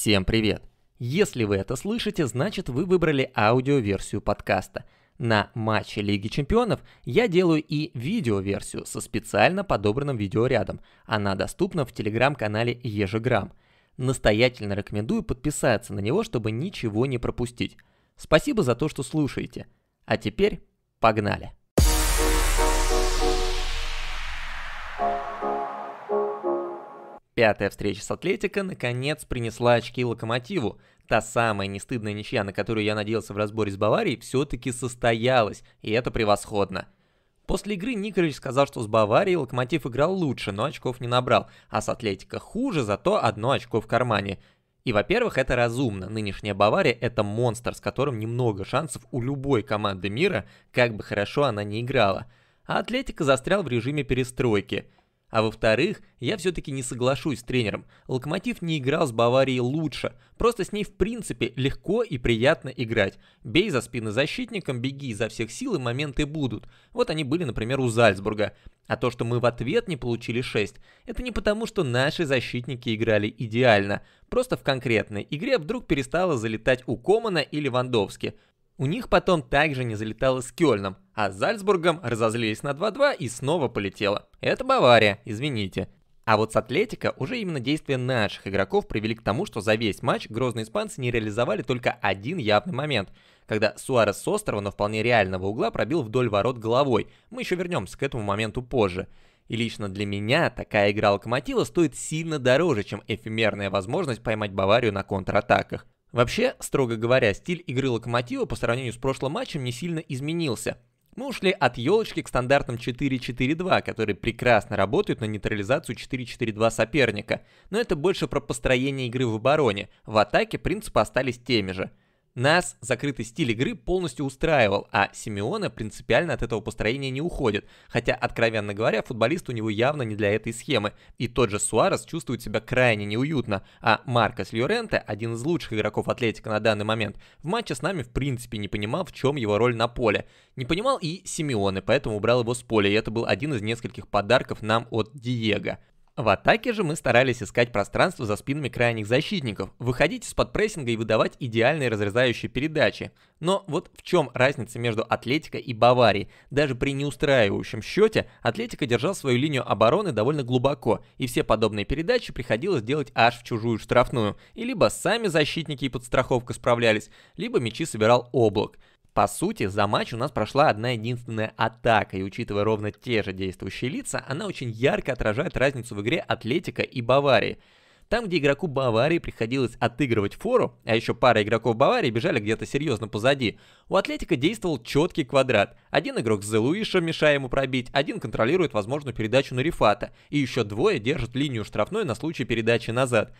Всем привет! Если вы это слышите, значит вы выбрали аудиоверсию подкаста. На матче Лиги Чемпионов я делаю и видеоверсию со специально подобранным видеорядом. Она доступна в телеграм-канале Ежеграм. Настоятельно рекомендую подписаться на него, чтобы ничего не пропустить. Спасибо за то, что слушаете. А теперь погнали! Пятая встреча с Атлетико наконец принесла очки Локомотиву. Та самая нестыдная ничья, на которую я надеялся в разборе с Баварией, все-таки состоялась, и это превосходно. После игры Николич сказал, что с Баварией Локомотив играл лучше, но очков не набрал, а с Атлетико хуже, зато одно очко в кармане. И, во-первых, это разумно. Нынешняя Бавария – это монстр, с которым немного шансов у любой команды мира, как бы хорошо она ни играла. А Атлетика застрял в режиме перестройки – а во-вторых, я все-таки не соглашусь с тренером. Локомотив не играл с Баварией лучше, просто с ней в принципе легко и приятно играть. Бей за спины защитником, беги изо всех сил и моменты будут. Вот они были, например, у Зальцбурга. А то, что мы в ответ не получили 6, это не потому, что наши защитники играли идеально. Просто в конкретной игре вдруг перестала залетать у Комана или Вандовски – у них потом также не залетало с Кёльном, а с Зальцбургом разозлились на 2-2 и снова полетело. Это Бавария, извините. А вот с Атлетика уже именно действия наших игроков привели к тому, что за весь матч грозные испанцы не реализовали только один явный момент, когда Суарес с острова на вполне реального угла пробил вдоль ворот головой. Мы еще вернемся к этому моменту позже. И лично для меня такая игра Локомотива стоит сильно дороже, чем эфемерная возможность поймать Баварию на контратаках. Вообще, строго говоря, стиль игры Локомотива по сравнению с прошлым матчем не сильно изменился. Мы ушли от елочки к стандартам 4-4-2, которые прекрасно работают на нейтрализацию 4-4-2 соперника, но это больше про построение игры в обороне, в атаке принципы остались теми же – нас закрытый стиль игры полностью устраивал, а Симеона принципиально от этого построения не уходит, хотя, откровенно говоря, футболист у него явно не для этой схемы, и тот же Суарес чувствует себя крайне неуютно, а Маркос Льоренте, один из лучших игроков Атлетика на данный момент, в матче с нами в принципе не понимал, в чем его роль на поле. Не понимал и Симеоне, поэтому убрал его с поля, и это был один из нескольких подарков нам от Диего. В атаке же мы старались искать пространство за спинами крайних защитников, выходить из-под прессинга и выдавать идеальные разрезающие передачи. Но вот в чем разница между Атлетико и Баварией? Даже при неустраивающем счете Атлетико держал свою линию обороны довольно глубоко, и все подобные передачи приходилось делать аж в чужую штрафную. И либо сами защитники и подстраховка справлялись, либо мячи собирал облак. По сути, за матч у нас прошла одна единственная атака, и учитывая ровно те же действующие лица, она очень ярко отражает разницу в игре Атлетика и Баварии. Там, где игроку Баварии приходилось отыгрывать фору, а еще пара игроков Баварии бежали где-то серьезно позади, у Атлетика действовал четкий квадрат. Один игрок с Луиша, мешая ему пробить, один контролирует возможную передачу на Рифата, и еще двое держат линию штрафной на случай передачи назад.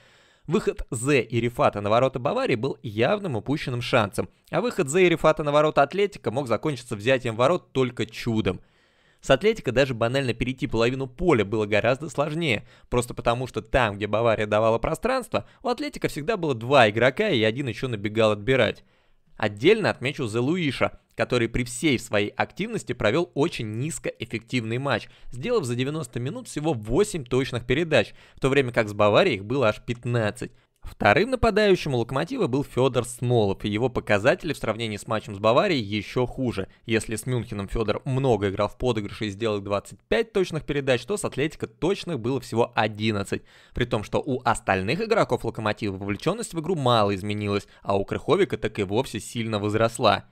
Выход Зе и Рифата на ворота Баварии был явным упущенным шансом, а выход Зе и Рифата на ворота Атлетика мог закончиться взятием ворот только чудом. С Атлетика даже банально перейти половину поля было гораздо сложнее, просто потому что там, где Бавария давала пространство, у Атлетика всегда было два игрока и один еще набегал отбирать. Отдельно отмечу The Luisha, который при всей своей активности провел очень низкоэффективный матч, сделав за 90 минут всего 8 точных передач, в то время как с Баварией их было аж 15. Вторым нападающим у «Локомотива» был Федор Смолов, и его показатели в сравнении с матчем с Баварией еще хуже. Если с Мюнхеном Федор много играл в подыгрыше и сделал 25 точных передач, то с «Атлетико» точных было всего 11. При том, что у остальных игроков «Локомотива» вовлеченность в игру мало изменилась, а у Крыховика так и вовсе сильно возросла.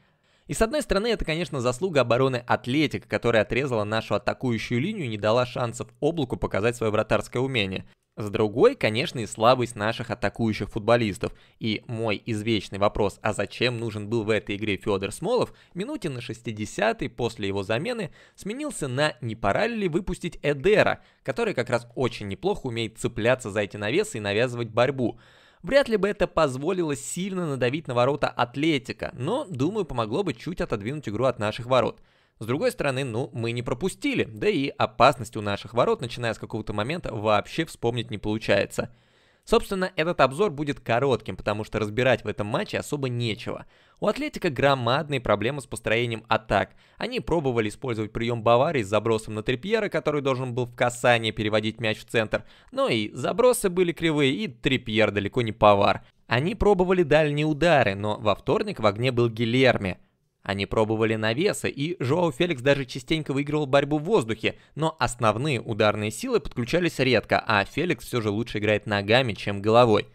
И с одной стороны, это, конечно, заслуга обороны Атлетика, которая отрезала нашу атакующую линию и не дала шансов облаку показать свое вратарское умение. С другой, конечно, и слабость наших атакующих футболистов. И мой извечный вопрос, а зачем нужен был в этой игре Федор Смолов, минуте на 60-й после его замены сменился на не пора ли выпустить Эдера, который как раз очень неплохо умеет цепляться за эти навесы и навязывать борьбу. Вряд ли бы это позволило сильно надавить на ворота Атлетика, но, думаю, помогло бы чуть отодвинуть игру от наших ворот. С другой стороны, ну, мы не пропустили, да и опасность у наших ворот, начиная с какого-то момента, вообще вспомнить не получается. Собственно, этот обзор будет коротким, потому что разбирать в этом матче особо нечего. У Атлетика громадные проблемы с построением атак. Они пробовали использовать прием Баварии с забросом на Трипьера, который должен был в касание переводить мяч в центр, но ну и забросы были кривые, и Трипьер далеко не повар. Они пробовали дальние удары, но во вторник в огне был Гилерми – они пробовали навесы, и Жоау Феликс даже частенько выигрывал борьбу в воздухе, но основные ударные силы подключались редко, а Феликс все же лучше играет ногами, чем головой.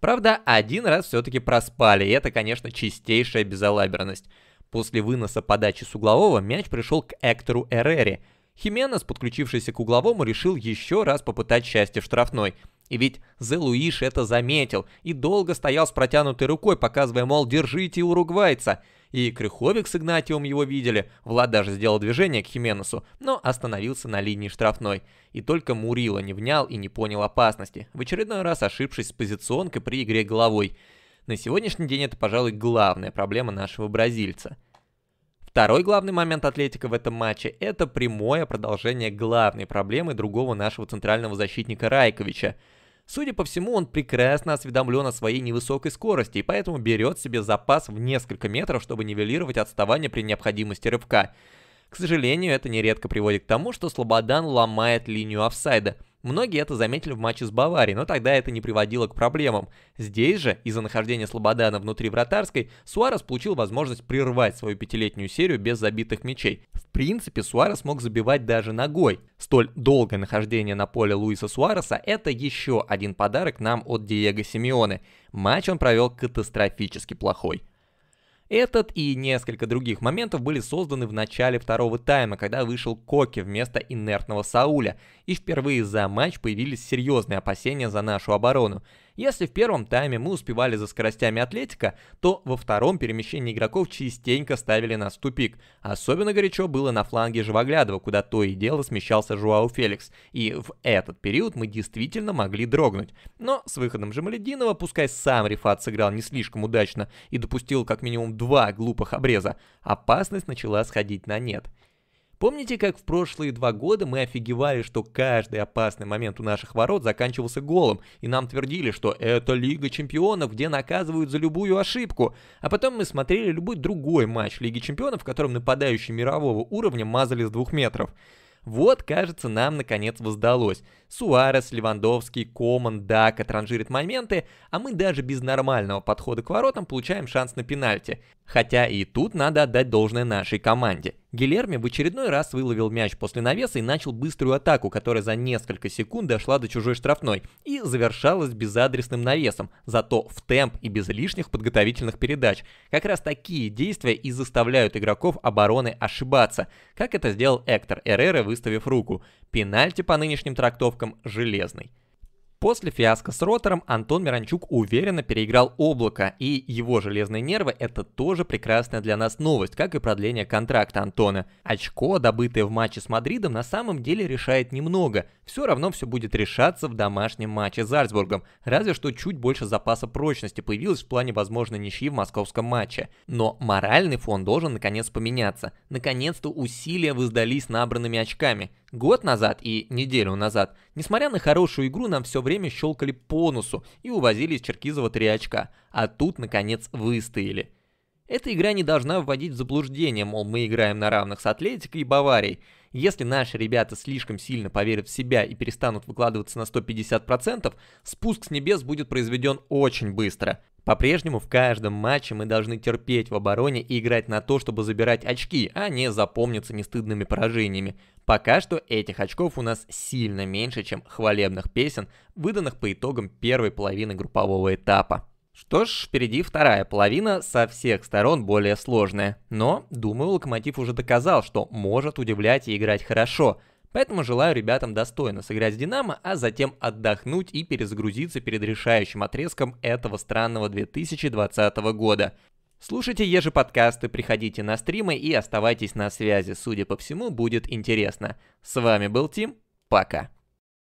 Правда, один раз все-таки проспали, и это, конечно, чистейшая безалаберность. После выноса подачи с углового мяч пришел к Эктору Эрери. Хименес, подключившийся к угловому, решил еще раз попытать счастье в штрафной – и ведь Зе Луиш это заметил и долго стоял с протянутой рукой, показывая, мол, держите уругвайца. И Крыховик с Игнатиум его видели. Влад даже сделал движение к Хименесу, но остановился на линии штрафной. И только Мурила не внял и не понял опасности, в очередной раз ошибшись с позиционкой при игре головой. На сегодняшний день это, пожалуй, главная проблема нашего бразильца. Второй главный момент Атлетика в этом матче – это прямое продолжение главной проблемы другого нашего центрального защитника Райковича – Судя по всему, он прекрасно осведомлен о своей невысокой скорости и поэтому берет себе запас в несколько метров, чтобы нивелировать отставание при необходимости рывка. К сожалению, это нередко приводит к тому, что Слободан ломает линию офсайда – Многие это заметили в матче с Баварией, но тогда это не приводило к проблемам. Здесь же, из-за нахождения Слободана внутри вратарской, Суарес получил возможность прервать свою пятилетнюю серию без забитых мячей. В принципе, Суарес мог забивать даже ногой. Столь долгое нахождение на поле Луиса Суареса – это еще один подарок нам от Диего Симеоне. Матч он провел катастрофически плохой. Этот и несколько других моментов были созданы в начале второго тайма, когда вышел Коки вместо инертного Сауля, и впервые за матч появились серьезные опасения за нашу оборону. Если в первом тайме мы успевали за скоростями Атлетика, то во втором перемещение игроков частенько ставили нас в тупик. Особенно горячо было на фланге Живоглядова, куда то и дело смещался Жуау Феликс, и в этот период мы действительно могли дрогнуть. Но с выходом Жемалединова, пускай сам Рифат сыграл не слишком удачно и допустил как минимум два глупых обреза, опасность начала сходить на нет. Помните, как в прошлые два года мы офигевали, что каждый опасный момент у наших ворот заканчивался голом, и нам твердили, что это Лига Чемпионов, где наказывают за любую ошибку. А потом мы смотрели любой другой матч Лиги Чемпионов, в котором нападающие мирового уровня мазали с двух метров. Вот, кажется, нам наконец воздалось. Суарес, Левандовский, Коман, Дака транжирят моменты, а мы даже без нормального подхода к воротам получаем шанс на пенальти. Хотя и тут надо отдать должное нашей команде. Гилерми в очередной раз выловил мяч после навеса и начал быструю атаку, которая за несколько секунд дошла до чужой штрафной и завершалась безадресным навесом, зато в темп и без лишних подготовительных передач. Как раз такие действия и заставляют игроков обороны ошибаться, как это сделал Эктор Эррера, выставив руку. Пенальти по нынешним трактовкам железный. После фиаско с ротором Антон Миранчук уверенно переиграл облако, и его железные нервы – это тоже прекрасная для нас новость, как и продление контракта Антона. Очко, добытое в матче с Мадридом, на самом деле решает немного, все равно все будет решаться в домашнем матче с Зальцбургом, разве что чуть больше запаса прочности появилось в плане возможной ничьи в московском матче. Но моральный фон должен наконец поменяться. Наконец-то усилия воздались набранными очками. Год назад и неделю назад, несмотря на хорошую игру, нам все время щелкали по носу и увозили из Черкизова 3 очка. А тут, наконец, выстояли. Эта игра не должна вводить в заблуждение, мол, мы играем на равных с Атлетикой и Баварией. Если наши ребята слишком сильно поверят в себя и перестанут выкладываться на 150%, спуск с небес будет произведен очень быстро. По-прежнему в каждом матче мы должны терпеть в обороне и играть на то, чтобы забирать очки, а не запомниться нестыдными поражениями. Пока что этих очков у нас сильно меньше, чем хвалебных песен, выданных по итогам первой половины группового этапа. Что ж, впереди вторая половина, со всех сторон более сложная. Но, думаю, Локомотив уже доказал, что может удивлять и играть хорошо. Поэтому желаю ребятам достойно сыграть с Динамо, а затем отдохнуть и перезагрузиться перед решающим отрезком этого странного 2020 года. Слушайте ежеподкасты, приходите на стримы и оставайтесь на связи. Судя по всему, будет интересно. С вами был Тим. Пока.